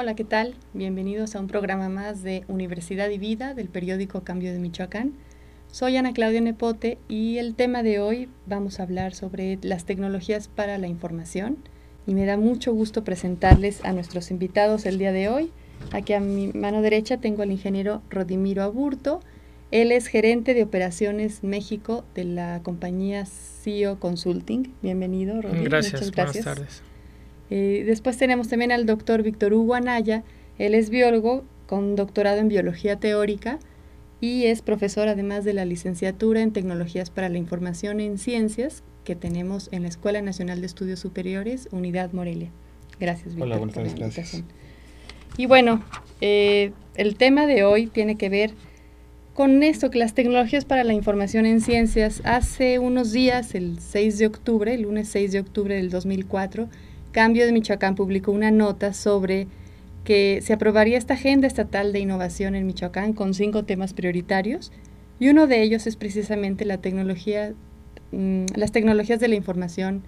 Hola, ¿qué tal? Bienvenidos a un programa más de Universidad y Vida del periódico Cambio de Michoacán. Soy Ana Claudia Nepote y el tema de hoy vamos a hablar sobre las tecnologías para la información y me da mucho gusto presentarles a nuestros invitados el día de hoy. Aquí a mi mano derecha tengo al ingeniero Rodimiro Aburto. Él es gerente de operaciones México de la compañía CEO Consulting. Bienvenido, Rodimiro. Gracias, Muchas gracias. buenas tardes después tenemos también al doctor Víctor Hugo Anaya, él es biólogo con doctorado en biología teórica y es profesor además de la licenciatura en tecnologías para la información en ciencias que tenemos en la Escuela Nacional de Estudios Superiores, Unidad Morelia. Gracias, Víctor. Hola, buenas tardes, gracias. Y bueno, eh, el tema de hoy tiene que ver con esto, que las tecnologías para la información en ciencias, hace unos días, el 6 de octubre, el lunes 6 de octubre del 2004, Cambio de Michoacán publicó una nota sobre que se aprobaría esta Agenda Estatal de Innovación en Michoacán con cinco temas prioritarios y uno de ellos es precisamente la tecnología, mm, las tecnologías de la información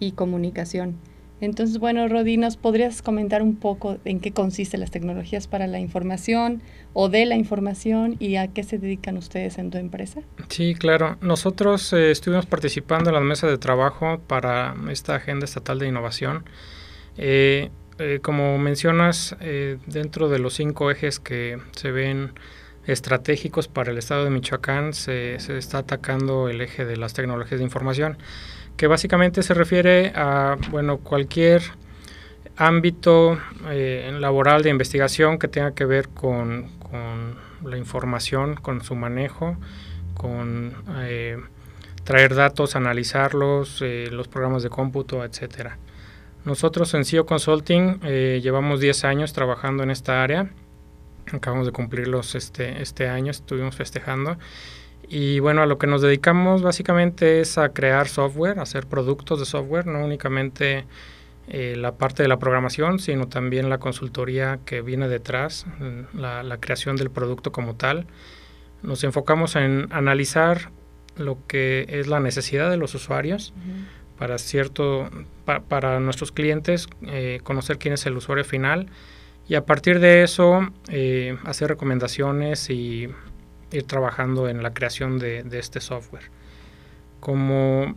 y comunicación. Entonces, bueno, Rodi, ¿nos podrías comentar un poco en qué consisten las tecnologías para la información o de la información y a qué se dedican ustedes en tu empresa? Sí, claro. Nosotros eh, estuvimos participando en las mesas de trabajo para esta Agenda Estatal de Innovación. Eh, eh, como mencionas, dentro de los cinco ejes que se ven estratégicos para el estado de Michoacán, se, se está atacando el eje de las tecnologías de información que básicamente se refiere a bueno, cualquier ámbito eh, laboral de investigación que tenga que ver con, la información, con su manejo, con eh, traer datos, analizarlos, eh, los programas de cómputo, etcétera. Nosotros en CEO Consulting llevamos 10 años trabajando en esta área. Acabamos de cumplirlos este, este año, estuvimos festejando y bueno, a lo que nos dedicamos básicamente es a crear software, a hacer productos de software, no únicamente eh, la parte de la programación, sino también la consultoría que viene detrás, mm, la, creación del producto como tal. Nos enfocamos en analizar lo que es la necesidad de los usuarios para cierto para nuestros clientes eh, conocer quién es el usuario final y a partir de eso eh, hacer recomendaciones y ir trabajando en la creación de, este software. Como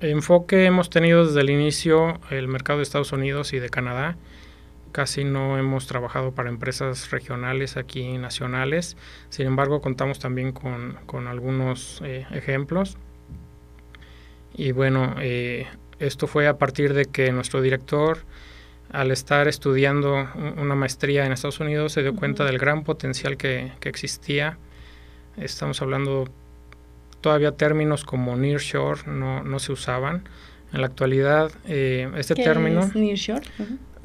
enfoque hemos tenido desde el inicio el mercado de Estados Unidos y de Canadá. Casi no hemos trabajado para empresas regionales aquí nacionales. Sin embargo, contamos también con, algunos eh, ejemplos. Y bueno, eh, esto fue a partir de que nuestro director, al estar estudiando una maestría en Estados Unidos, se dio cuenta del gran potencial que existía Estamos hablando todavía términos como nearshore no, se usaban. En la actualidad, eh, este ¿Qué Es nearshore?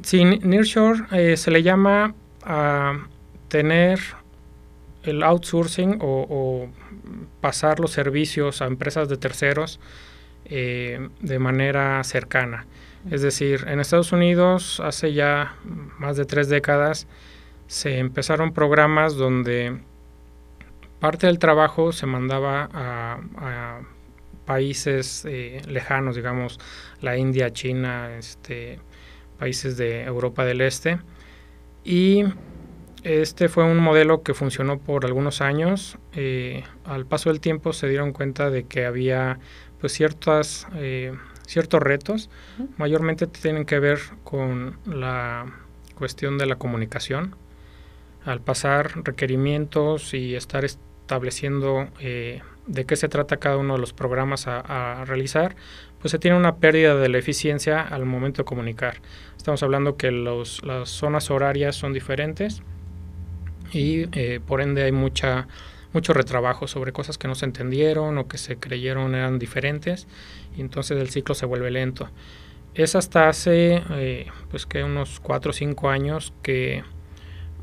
Sí, nearshore eh, se le llama a ah, tener el outsourcing o, pasar los servicios a empresas de terceros eh, de manera cercana. Es decir, en Estados Unidos hace ya más de tres décadas se empezaron programas donde parte del trabajo se mandaba a, países eh, lejanos, digamos la India, China, este, países de Europa del Este. Y este fue un modelo que funcionó por algunos años. Eh, al paso del tiempo se dieron cuenta de que había pues eh, ciertos retos. Mayormente tienen que ver con la cuestión de la comunicación. Al pasar requerimientos y estar estableciendo eh, de qué se trata cada uno de los programas a, realizar, pues se tiene una pérdida de la eficiencia al momento de comunicar. Estamos hablando que las zonas horarias son diferentes y eh, por ende hay mucha mucho retrabajo sobre cosas que no se entendieron o que se creyeron eran diferentes y entonces el ciclo se vuelve lento. Es hasta hace eh, pues que unos 4 o 5 años que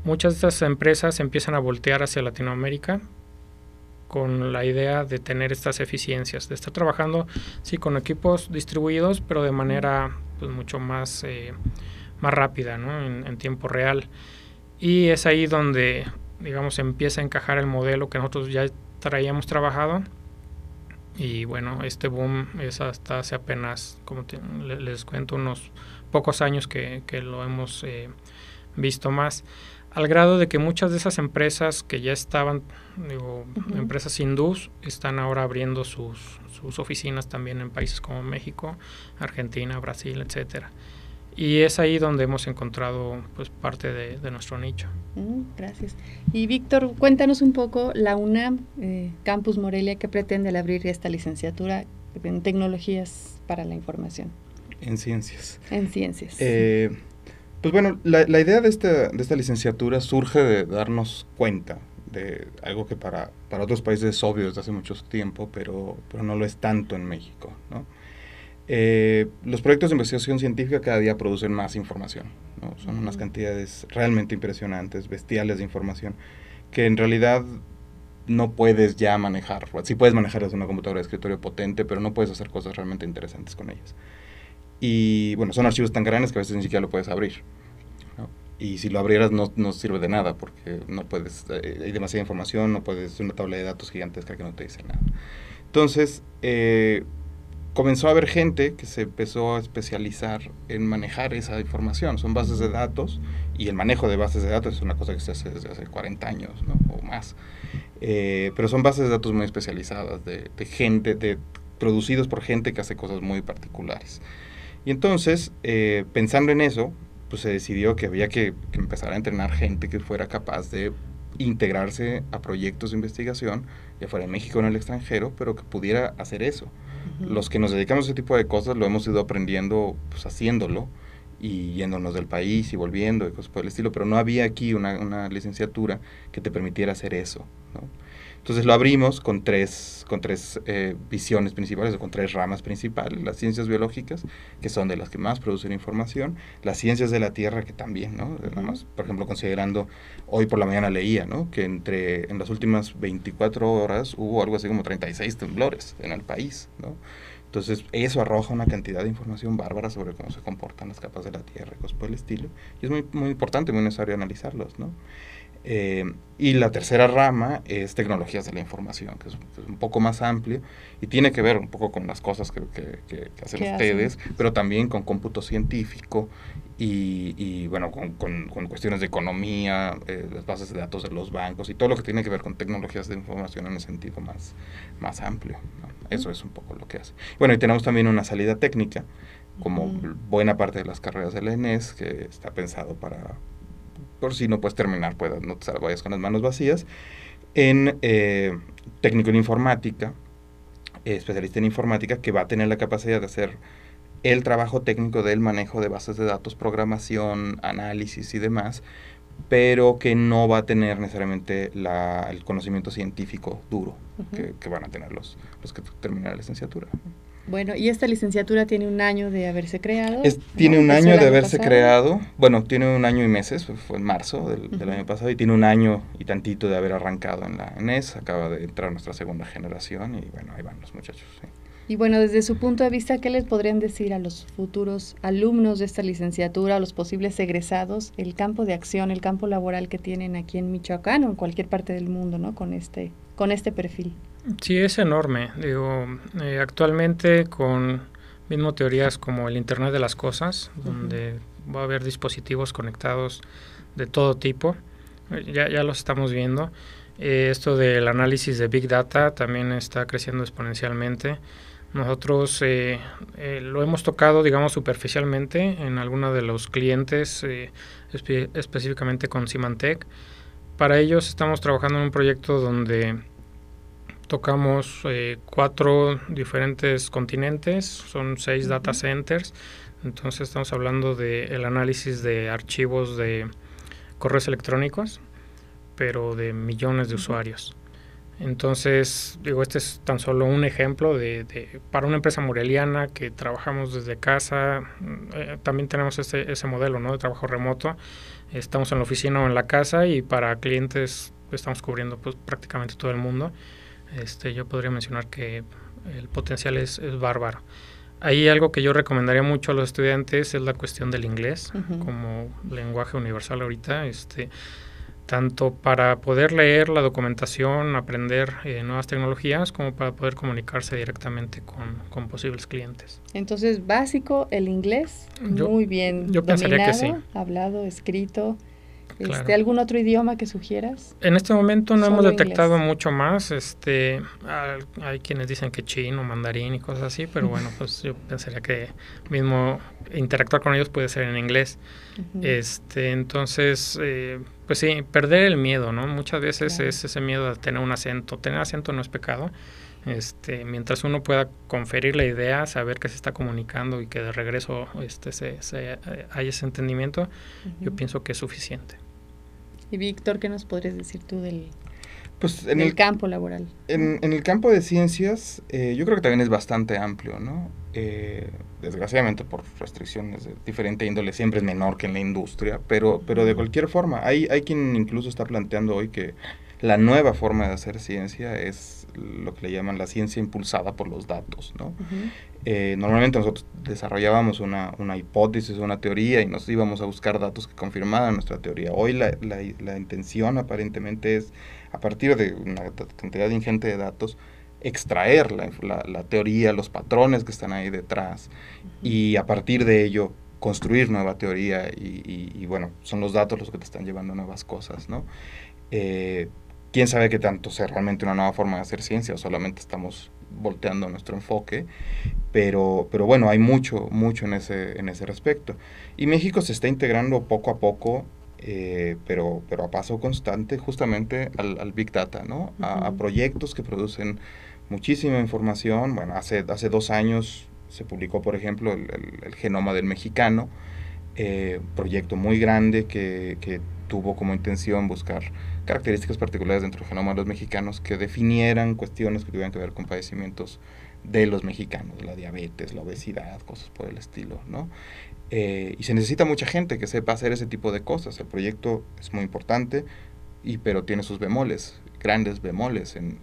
muchas de estas empresas empiezan a voltear hacia Latinoamérica con la idea de tener estas eficiencias, de estar trabajando, sí, con equipos distribuidos, pero de manera pues, mucho más, eh, más rápida, ¿no? en, tiempo real. Y es ahí donde, digamos, empieza a encajar el modelo que nosotros ya traíamos trabajado. Y bueno, este boom es hasta hace apenas, como les cuento, unos pocos años que, que lo hemos eh, visto más al grado de que muchas de esas empresas que ya estaban, digo, empresas hindús, están ahora abriendo sus, oficinas también en países como México, Argentina, Brasil, etcétera. Y es ahí donde hemos encontrado pues, parte de, nuestro nicho. Mm, gracias. Y Víctor, cuéntanos un poco la UNAM eh, Campus Morelia que pretende al abrir esta licenciatura en tecnologías para la información. En ciencias. En ciencias. Eh, pues bueno, la, idea de esta, licenciatura surge de darnos cuenta de algo que para, otros países es obvio desde hace mucho tiempo, pero, no lo es tanto en México. Eh, los proyectos de investigación científica cada día producen más información. Son unas cantidades realmente impresionantes, bestiales de información, que en realidad no puedes ya manejar. Sí puedes manejarlas en una computadora de escritorio potente, pero no puedes hacer cosas realmente interesantes con ellas. Y bueno, son archivos tan grandes que a veces ni siquiera lo puedes abrir. Y si lo abrieras no, no, sirve de nada porque no puedes, eh, hay demasiada información, no puedes, una tabla de datos gigantesca que no te dice nada. Entonces, eh, comenzó a haber gente que se empezó a especializar en manejar esa información. Son bases de datos y el manejo de bases de datos es una cosa que se hace desde hace 40 años o más. Eh, pero son bases de datos muy especializadas, de, de gente, de, producidos por gente que hace cosas muy particulares. Y entonces, eh, pensando en eso, pues se decidió que había que, que, empezar a entrenar gente que fuera capaz de integrarse a proyectos de investigación, ya fuera en México o en el extranjero, pero que pudiera hacer eso. Los que nos dedicamos a ese tipo de cosas lo hemos ido aprendiendo pues haciéndolo y yéndonos del país y volviendo y cosas por el estilo, pero no había aquí una, una licenciatura que te permitiera hacer eso. Entonces lo abrimos con tres, con tres eh, visiones principales o con tres ramas principales. Las ciencias biológicas, que son de las que más producen información, las ciencias de la Tierra, que también, ¿no? por ejemplo, considerando, hoy por la mañana leía, ¿no? Que entre, en las últimas 24 horas hubo algo así como 36 temblores en el país, ¿no? Entonces, eso arroja una cantidad de información bárbara sobre cómo se comportan las capas de la Tierra, cosas por el estilo. Y es muy, muy importante, muy necesario analizarlos, ¿no? Eh, y la tercera rama es tecnologías de la información, que es, un poco más amplio y tiene que ver un poco con las cosas que, hacen ustedes, pero también con cómputo científico y, bueno, con, cuestiones de economía, eh, las bases de datos de los bancos y todo lo que tiene que ver con tecnologías de información en el sentido más, más amplio. Eso es un poco lo que hace. Bueno, y tenemos también una salida técnica, como buena parte de las carreras del la ENES, que está pensado para por si no puedes terminar, puedes no te vayas con las manos vacías. En eh, técnico en informática, especialista en informática, que va a tener la capacidad de hacer el trabajo técnico del manejo de bases de datos, programación, análisis y demás, pero que no va a tener necesariamente el conocimiento científico duro que, van a tener los, los que terminan la licenciatura. Bueno, y esta licenciatura tiene un año de haberse creado. tiene un año de haberse creado, bueno, tiene un año y meses, fue en marzo del, año pasado, y tiene un año y tantito de haber arrancado en la ENES, acaba de entrar nuestra segunda generación y bueno, ahí van los muchachos. Y bueno, desde su punto de vista, ¿qué les podrían decir a los futuros alumnos de esta licenciatura, a los posibles egresados, el campo de acción, el campo laboral que tienen aquí en Michoacán o en cualquier parte del mundo, ¿no? Con este, con este perfil. Sí, es enorme. Digo, eh, actualmente con mismo teorías como el Internet de las Cosas, donde va a haber dispositivos conectados de todo tipo, eh, ya, ya los estamos viendo. Eh, esto del análisis de Big Data también está creciendo exponencialmente. Nosotros lo hemos tocado, digamos, superficialmente en algunos de los clientes, específicamente con Symantec. Para ellos estamos trabajando en un proyecto donde Tocamos eh, cuatro diferentes continentes, son seis data centers. Entonces estamos hablando del de análisis de archivos de correos electrónicos, pero de millones de usuarios. Entonces, digo, este es tan solo un ejemplo de, para una empresa moreliana que trabajamos desde casa, mm, eh, también tenemos este, ese modelo de trabajo remoto. Estamos en la oficina o en la casa y para clientes estamos cubriendo pues, prácticamente todo el mundo este, yo podría mencionar que el potencial es, bárbaro. Ahí algo que yo recomendaría mucho a los estudiantes es la cuestión del inglés como lenguaje universal ahorita, este, tanto para poder leer la documentación, aprender eh, nuevas tecnologías, como para poder comunicarse directamente con, posibles clientes. Entonces, básico el inglés, muy bien. Yo dominado, Hablado, escrito. Este, ¿Algún otro idioma que sugieras? En este momento no hemos detectado mucho más. Este, hay quienes dicen que chino, mandarín y cosas así, pero bueno, pues yo pensaría que mismo interactuar con ellos puede ser en inglés. Este, entonces, eh, pues sí, perder el miedo, ¿no? Muchas veces es ese miedo de tener un acento. Tener acento no es pecado. Este, mientras uno pueda conferir la idea, saber que se está comunicando y que de regreso este, se, se, eh, ese entendimiento, yo pienso que es suficiente. Y Víctor, ¿qué nos podrías decir tú del, pues en el campo laboral? En, en, el campo de ciencias, eh, yo creo que también es bastante amplio, ¿no? Eh, desgraciadamente por restricciones de diferente índole siempre es menor que en la industria, pero, pero de cualquier forma, hay, hay quien incluso está planteando hoy que la nueva forma de hacer ciencia es lo que le llaman la ciencia impulsada por los datos. ¿no? Eh, normalmente nosotros desarrollábamos una, una, hipótesis, una teoría y nos íbamos a buscar datos que confirmaran nuestra teoría. Hoy la, la, intención aparentemente es, a partir de una cantidad ingente de datos, extraer la, la, teoría, los patrones que están ahí detrás y a partir de ello construir nueva teoría y, bueno, son los datos los que te están llevando a nuevas cosas, ¿no? Eh, quién sabe qué tanto sea realmente una nueva forma de hacer ciencia, o solamente estamos volteando nuestro enfoque, pero, pero bueno, hay mucho, mucho en ese, en ese respecto. Y México se está integrando poco a poco, eh, pero, pero a paso constante, justamente al, al Big Data, ¿no? a, proyectos que producen muchísima información. Bueno, hace, hace dos años se publicó, por ejemplo, el, genoma del mexicano, eh, proyecto muy grande que, que tuvo como intención buscar características particulares dentro del genoma de los mexicanos que definieran cuestiones que tuvieran que ver con padecimientos de los mexicanos, la diabetes, la obesidad, cosas por el estilo, ¿no? Eh, y se necesita mucha gente que sepa hacer ese tipo de cosas. El proyecto es muy importante, y, pero tiene sus bemoles, grandes bemoles en,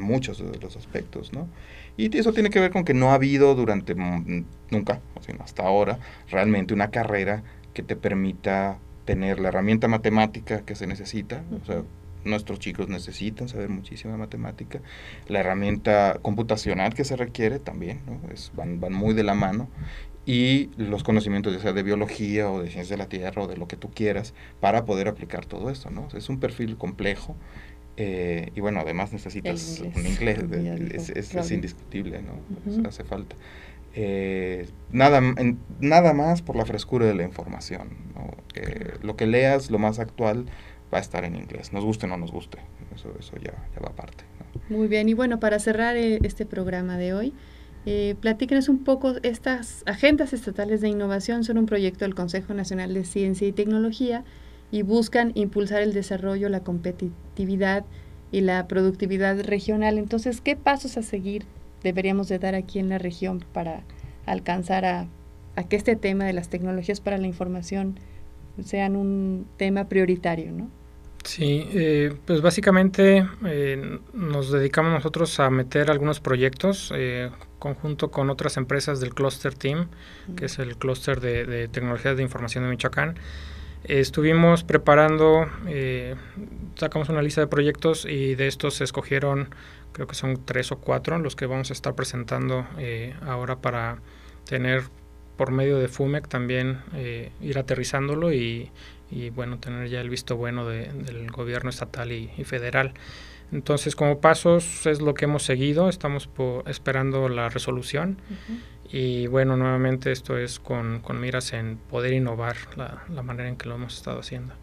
muchos de los aspectos, ¿no? Y eso tiene que ver con que no ha habido durante mm, nunca, o sino hasta ahora, realmente una carrera que te permita tener la herramienta matemática que se necesita, o sea, nuestros chicos necesitan saber muchísima matemática, la herramienta computacional que se requiere también, ¿no? van, muy de la mano, y los conocimientos ya sea de biología o de ciencia de la tierra o de lo que tú quieras para poder aplicar todo esto. ¿no? Es un perfil complejo eh, y bueno, además necesitas un inglés, es, es, indiscutible, ¿no? hace falta eh, nada, nada más por la frescura de la información. lo que leas, lo más actual, va a estar en inglés, nos guste o no nos guste. Eso, eso ya, va aparte. Muy bien, y bueno, para cerrar eh, este programa de hoy, eh, platíquenos un poco, estas agendas estatales de innovación son un proyecto del Consejo Nacional de Ciencia y Tecnología y buscan impulsar el desarrollo, la competitividad y la productividad regional. Entonces, ¿qué pasos a seguir deberíamos de dar aquí en la región para alcanzar a, que este tema de las tecnologías para la información sean un tema prioritario, ¿no? Sí, eh, pues básicamente eh, nos dedicamos nosotros a meter algunos proyectos eh, conjunto con otras empresas del Cluster Team, que es el cluster de, de, tecnologías de información de Michoacán. estuvimos preparando, sacamos una lista de proyectos y de estos se escogieron Creo que son tres o cuatro los que vamos a estar presentando eh, ahora para tener por medio de FUMEC también eh, ir aterrizándolo y, bueno, tener ya el visto bueno del gobierno estatal y, federal. Entonces, como pasos es lo que hemos seguido, estamos esperando la resolución y bueno, nuevamente esto es con, miras en poder innovar la manera en que lo hemos estado haciendo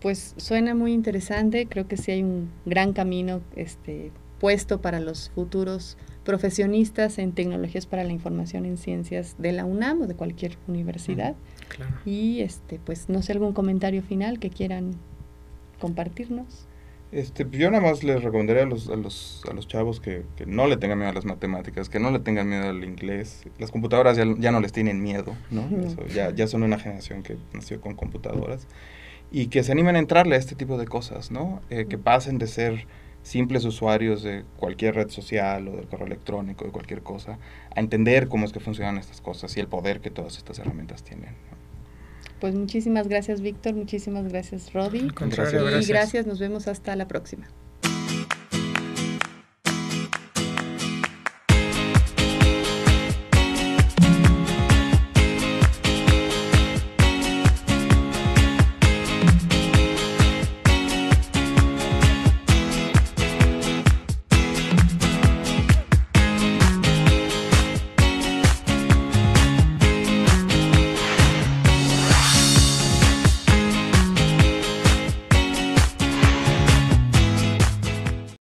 pues suena muy interesante, creo que sí hay un gran camino este, puesto para los futuros profesionistas en tecnologías para la información en ciencias de la UNAM o de cualquier universidad. Mm, y este, pues no sé, algún comentario final que quieran compartirnos. Este, pues, yo nada más les recomendaría a los, chavos que, no le tengan miedo a las matemáticas, que no le tengan miedo al inglés. Las computadoras ya, no les tienen miedo, ¿no? ya, ya son una generación que nació con computadoras y que se animen a entrarle a este tipo de cosas, ¿no? Eh, que pasen de ser simples usuarios de cualquier red social o del correo electrónico, de cualquier cosa, a entender cómo es que funcionan estas cosas y el poder que todas estas herramientas tienen. Pues muchísimas gracias, Víctor. Muchísimas gracias, Rodi. Gracias. Y gracias. Nos vemos hasta la próxima.